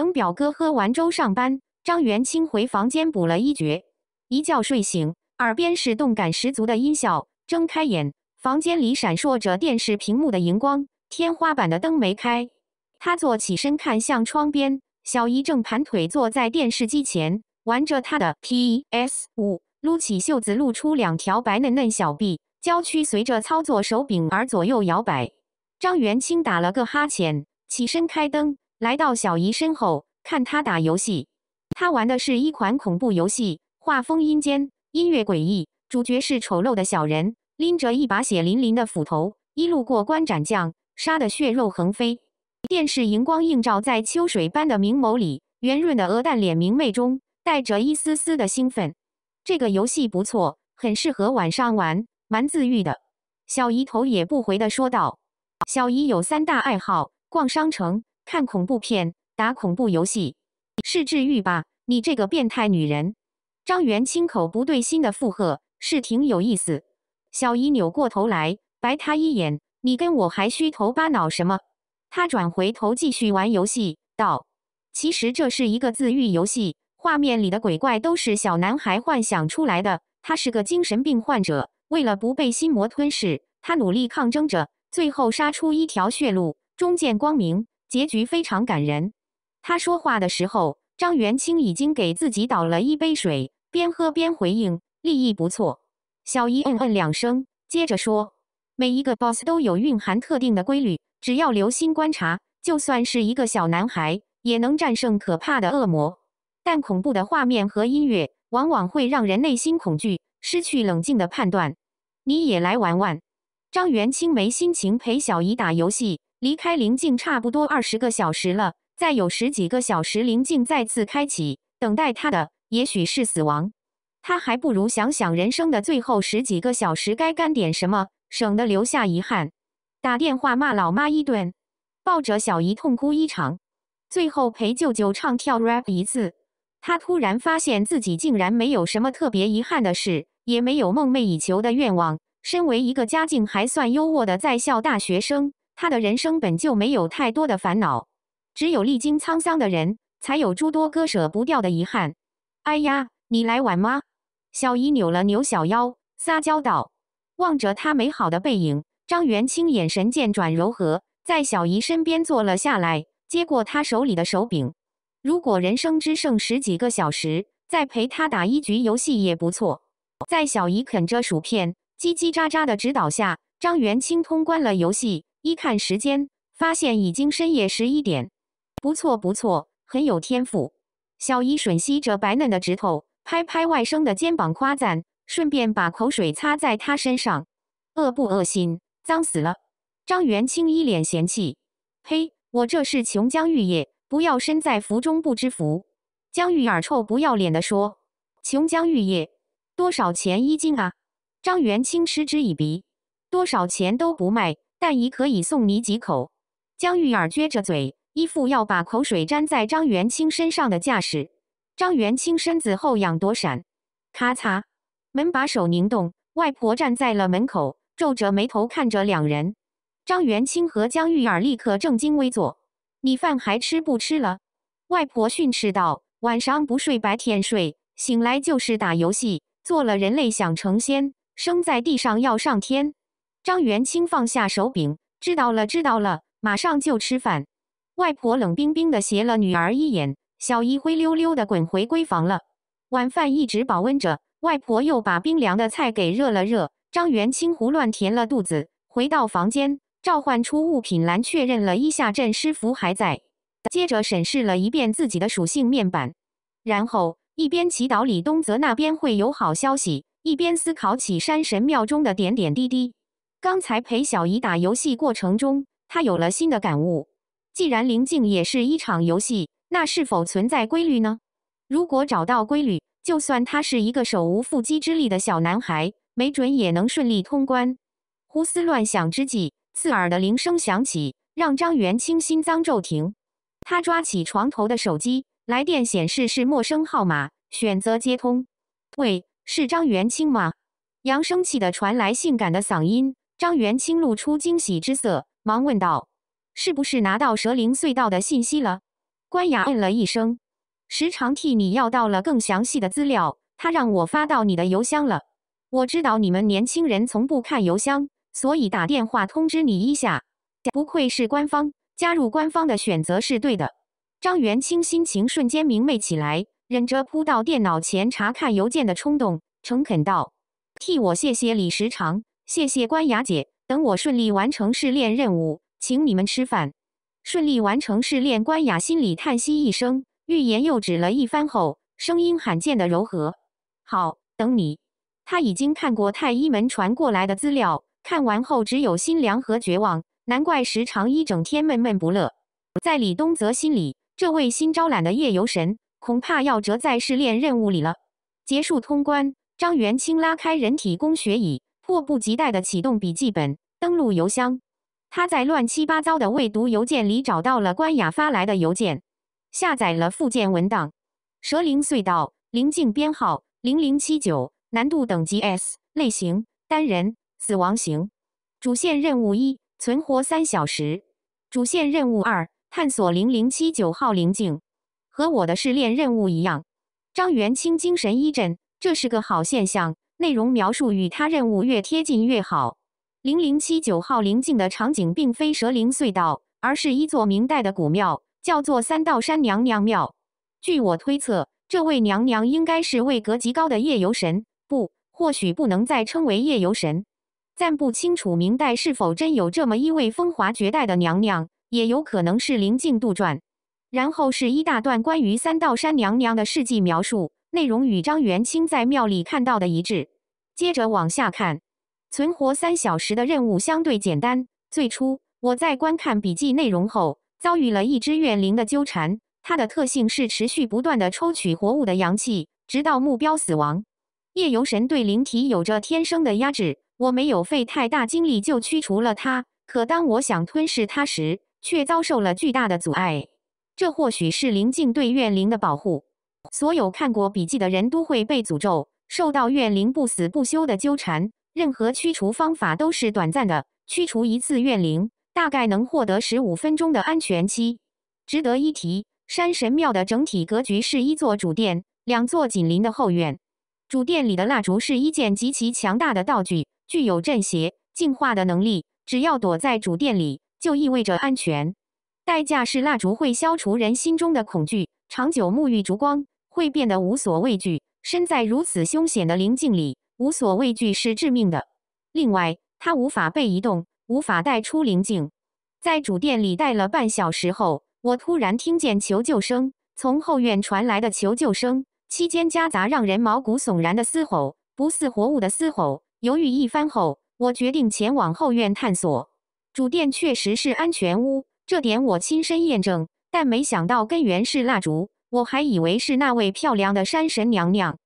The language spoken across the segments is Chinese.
等表哥喝完粥上班，张元清回房间补了一觉。一觉睡醒，耳边是动感十足的音效。睁开眼，房间里闪烁着电视屏幕的荧光，天花板的灯没开。他坐起身，看向窗边，小姨正盘腿坐在电视机前，玩着他的 PS 五，撸起袖子露出两条白嫩嫩小臂，娇躯随着操作手柄而左右摇摆。张元清打了个哈欠，起身开灯。来到小姨身后，看她打游戏。她玩的是一款恐怖游戏，画风阴间，音乐诡异，主角是丑陋的小人，拎着一把血淋淋的斧头，一路过关斩将，杀得血肉横飞。电视荧光映照在秋水般的明眸里，圆润的鹅蛋脸明媚中带着一丝丝的兴奋。这个游戏不错，很适合晚上玩，蛮治愈的。小姨头也不回地说道：“小姨有三大爱好，逛商城。”看恐怖片、打恐怖游戏是治愈吧？你这个变态女人！张元亲口不对心的附和，是挺有意思。小姨扭过头来白他一眼：“你跟我还虚头巴脑什么？”他转回头继续玩游戏，道：“其实这是一个自愈游戏，画面里的鬼怪都是小男孩幻想出来的。他是个精神病患者，为了不被心魔吞噬，他努力抗争着，最后杀出一条血路，终见光明。”结局非常感人。他说话的时候，张元清已经给自己倒了一杯水，边喝边回应：“利益不错。”小姨嗯嗯两声，接着说：“每一个 boss 都有蕴含特定的规律，只要留心观察，就算是一个小男孩也能战胜可怕的恶魔。但恐怖的画面和音乐往往会让人内心恐惧，失去冷静的判断。你也来玩玩。”张元清没心情陪小姨打游戏。离开灵境差不多二十个小时了，再有十几个小时，灵境再次开启，等待他的也许是死亡。他还不如想想人生的最后十几个小时该干点什么，省得留下遗憾。打电话骂老妈一顿，抱着小姨痛哭一场，最后陪舅舅唱跳 rap 一次。他突然发现自己竟然没有什么特别遗憾的事，也没有梦寐以求的愿望。身为一个家境还算优渥的在校大学生。他的人生本就没有太多的烦恼，只有历经沧桑的人才有诸多割舍不掉的遗憾。哎呀，你来晚吗？小姨扭了扭小腰，撒娇道。望着他美好的背影，张元清眼神渐转柔和，在小姨身边坐了下来，接过她手里的手柄。如果人生只剩十几个小时，再陪她打一局游戏也不错。在小姨啃着薯片、叽叽喳喳的指导下，张元清通关了游戏。一看时间，发现已经深夜十一点。不错不错，很有天赋。小姨吮吸着白嫩的指头，拍拍外甥的肩膀夸赞，顺便把口水擦在他身上，恶不恶心？脏死了！张元清一脸嫌弃：“嘿，我这是琼浆玉液，不要身在福中不知福。”江玉耳臭不要脸地说：“琼浆玉液多少钱一斤啊？”张元清嗤之以鼻：“多少钱都不卖。”但姨可以送你几口。江玉儿撅着嘴，一副要把口水粘在张元清身上的架势。张元清身子后仰躲闪。咔嚓，门把手拧动，外婆站在了门口，皱着眉头看着两人。张元清和江玉儿立刻正襟危坐。你饭还吃不吃了？外婆训斥道：“晚上不睡，白天睡，醒来就是打游戏。做了人类想成仙，生在地上要上天。”张元清放下手柄，知道了，知道了，马上就吃饭。外婆冷冰冰的斜了女儿一眼，小姨灰溜溜的滚回闺房了。晚饭一直保温着，外婆又把冰凉的菜给热了热。张元清胡乱填了肚子，回到房间，召唤出物品栏，确认了一下镇师符还在，接着审视了一遍自己的属性面板，然后一边祈祷李东泽那边会有好消息，一边思考起山神庙中的点点滴滴。刚才陪小姨打游戏过程中，她有了新的感悟。既然灵境也是一场游戏，那是否存在规律呢？如果找到规律，就算他是一个手无缚鸡之力的小男孩，没准也能顺利通关。胡思乱想之际，刺耳的铃声响起，让张元清心脏骤停。他抓起床头的手机，来电显示是陌生号码，选择接通。喂，是张元清吗？扬声器的传来性感的嗓音。张元清露出惊喜之色，忙问道：“是不是拿到蛇灵隧道的信息了？”关雅嗯了一声：“时常替你要到了更详细的资料，他让我发到你的邮箱了。我知道你们年轻人从不看邮箱，所以打电话通知你一下。”不愧是官方，加入官方的选择是对的。张元清心情瞬间明媚起来，忍着扑到电脑前查看邮件的冲动，诚恳道：“替我谢谢李时长。”谢谢关雅姐，等我顺利完成试炼任务，请你们吃饭。顺利完成试炼，关雅心里叹息一声，欲言又止了一番后，声音罕见的柔和：“好，等你。”他已经看过太医门传过来的资料，看完后只有心凉和绝望，难怪时常一整天闷闷不乐。在李东泽心里，这位新招揽的夜游神恐怕要折在试炼任务里了。结束通关，张元清拉开人体工学椅。迫不及待地启动笔记本，登录邮箱。他在乱七八糟的未读邮件里找到了关雅发来的邮件，下载了附件文档。蛇灵隧道，灵境编号零零七九，难度等级 S，类型单人，死亡型。主线任务一：存活三小时。主线任务二：探索零零七九号灵境。和我的试炼任务一样。张元清精神一振，这是个好现象。内容描述与他任务越贴近越好。零零七九号灵镜的场景并非蛇灵隧道，而是一座明代的古庙，叫做三道山娘娘庙。据我推测，这位娘娘应该是位格极高的夜游神，不，或许不能再称为夜游神。暂不清楚明代是否真有这么一位风华绝代的娘娘，也有可能是灵境杜撰。然后是一大段关于三道山娘娘的事迹描述。内容与张元清在庙里看到的一致。接着往下看，存活三小时的任务相对简单。最初我在观看笔记内容后，遭遇了一只怨灵的纠缠。它的特性是持续不断的抽取活物的阳气，直到目标死亡。夜游神对灵体有着天生的压制，我没有费太大精力就驱除了它。可当我想吞噬它时，却遭受了巨大的阻碍。这或许是灵境对怨灵的保护。所有看过笔记的人都会被诅咒，受到怨灵不死不休的纠缠。任何驱除方法都是短暂的，驱除一次怨灵大概能获得十五分钟的安全期。值得一提，山神庙的整体格局是一座主殿，两座紧邻的后院。主殿里的蜡烛是一件极其强大的道具，具有镇邪、净化的能力。只要躲在主殿里，就意味着安全。代价是蜡烛会消除人心中的恐惧。长久沐浴烛光，会变得无所畏惧。身在如此凶险的灵境里，无所畏惧是致命的。另外，它无法被移动，无法带出灵境。在主殿里待了半小时后，我突然听见求救声，从后院传来的求救声，期间夹杂让人毛骨悚然的嘶吼，不似活物的嘶吼。犹豫一番后，我决定前往后院探索。主殿确实是安全屋，这点我亲身验证。但没想到根源是蜡烛，我还以为是那位漂亮的山神娘娘。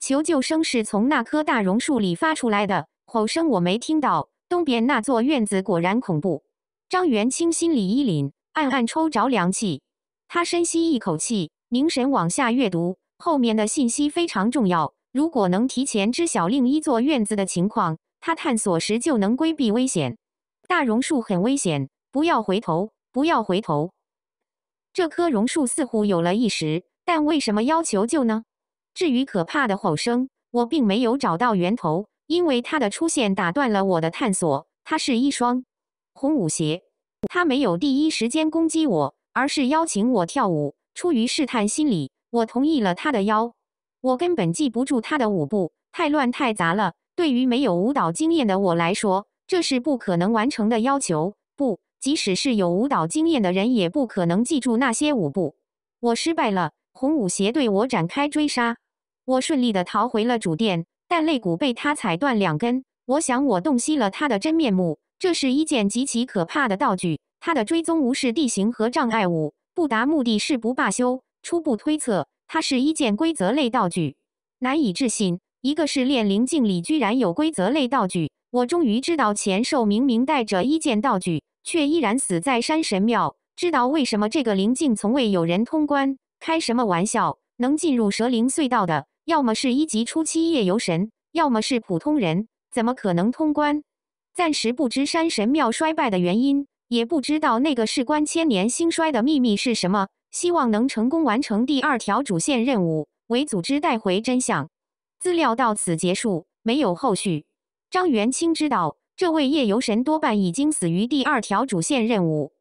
求救声是从那棵大榕树里发出来的，吼声我没听到。东边那座院子果然恐怖。张元清心里一凛，暗暗抽着凉气。他深吸一口气，凝神往下阅读。后面的信息非常重要，如果能提前知晓另一座院子的情况，他探索时就能规避危险。大榕树很危险，不要回头，不要回头。这棵榕树似乎有了一识，但为什么要求救呢？至于可怕的吼声，我并没有找到源头，因为它的出现打断了我的探索。它是一双红舞鞋，它没有第一时间攻击我，而是邀请我跳舞。出于试探心理，我同意了他的邀。我根本记不住他的舞步，太乱太杂了。对于没有舞蹈经验的我来说，这是不可能完成的要求。不。即使是有舞蹈经验的人，也不可能记住那些舞步。我失败了，红舞鞋对我展开追杀。我顺利的逃回了主殿，但肋骨被他踩断两根。我想，我洞悉了他的真面目。这是一件极其可怕的道具。他的追踪无视地形和障碍物，不达目的誓不罢休。初步推测，它是一件规则类道具。难以置信，一个是练灵境里居然有规则类道具。我终于知道，前兽明明带着一件道具。却依然死在山神庙。知道为什么这个灵境从未有人通关？开什么玩笑！能进入蛇灵隧道的，要么是一级初期夜游神，要么是普通人，怎么可能通关？暂时不知山神庙衰败的原因，也不知道那个事关千年兴衰的秘密是什么。希望能成功完成第二条主线任务，为组织带回真相。资料到此结束，没有后续。张元清知道。这位夜游神多半已经死于第二条主线任务。